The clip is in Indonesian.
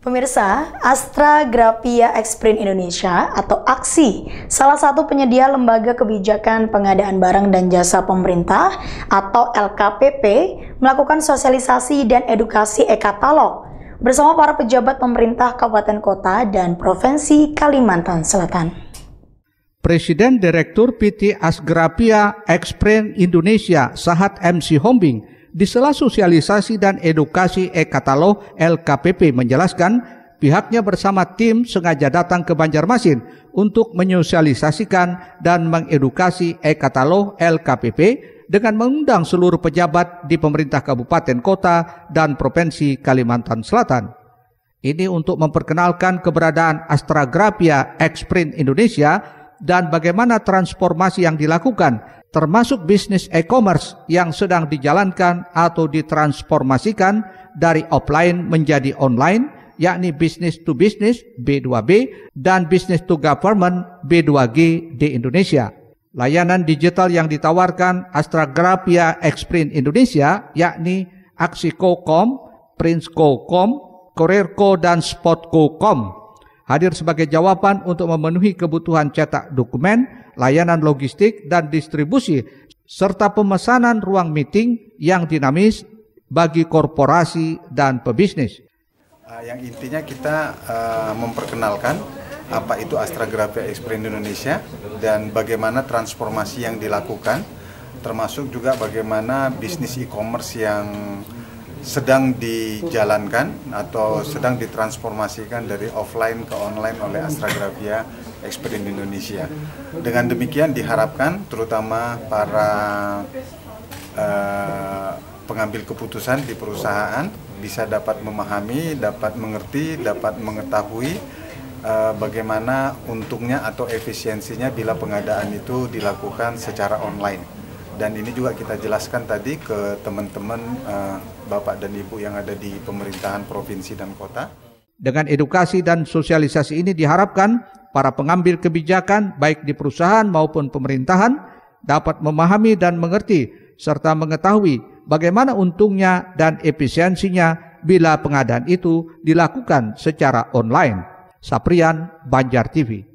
Pemirsa, Astra Grafia Exprint Indonesia atau AKSI, salah satu penyedia lembaga kebijakan pengadaan barang dan jasa pemerintah atau LKPP, melakukan sosialisasi dan edukasi e-katalog bersama para pejabat pemerintah kabupaten kota dan provinsi Kalimantan Selatan. Presiden Direktur PT Asgrapia Exprint Indonesia, Sahat MC Hombing, di sela sosialisasi dan edukasi e-katalo LKPP menjelaskan pihaknya bersama tim sengaja datang ke Banjarmasin untuk menyosialisasikan dan mengedukasi e-katalo LKPP dengan mengundang seluruh pejabat di pemerintah kabupaten kota dan provinsi Kalimantan Selatan. Ini untuk memperkenalkan keberadaan Astragrafia Xprint Xprint Indonesia dan bagaimana transformasi yang dilakukan termasuk bisnis e-commerce yang sedang dijalankan atau ditransformasikan dari offline menjadi online, yakni bisnis to bisnis B2B dan bisnis to government B2G di Indonesia. Layanan digital yang ditawarkan Astra Grafia Xprint Indonesia yakni Aksiko.com, Prinsco.com, Korirko dan Spotko.com, hadir sebagai jawaban untuk memenuhi kebutuhan cetak dokumen layanan logistik dan distribusi, serta pemesanan ruang meeting yang dinamis bagi korporasi dan pebisnis. Ah, yang intinya kita ah, memperkenalkan apa itu Astra Gravia Experience Indonesia dan bagaimana transformasi yang dilakukan, termasuk juga bagaimana bisnis e-commerce yang sedang dijalankan atau sedang ditransformasikan dari offline ke online oleh Astra Gravia. Experience Indonesia. Dengan demikian diharapkan terutama para uh, pengambil keputusan di perusahaan bisa dapat memahami, dapat mengerti, dapat mengetahui uh, bagaimana untungnya atau efisiensinya bila pengadaan itu dilakukan secara online. Dan ini juga kita jelaskan tadi ke teman-teman uh, Bapak dan Ibu yang ada di pemerintahan provinsi dan kota. Dengan edukasi dan sosialisasi ini diharapkan para pengambil kebijakan baik di perusahaan maupun pemerintahan dapat memahami dan mengerti serta mengetahui bagaimana untungnya dan efisiensinya bila pengadaan itu dilakukan secara online. Saprian Banjar TV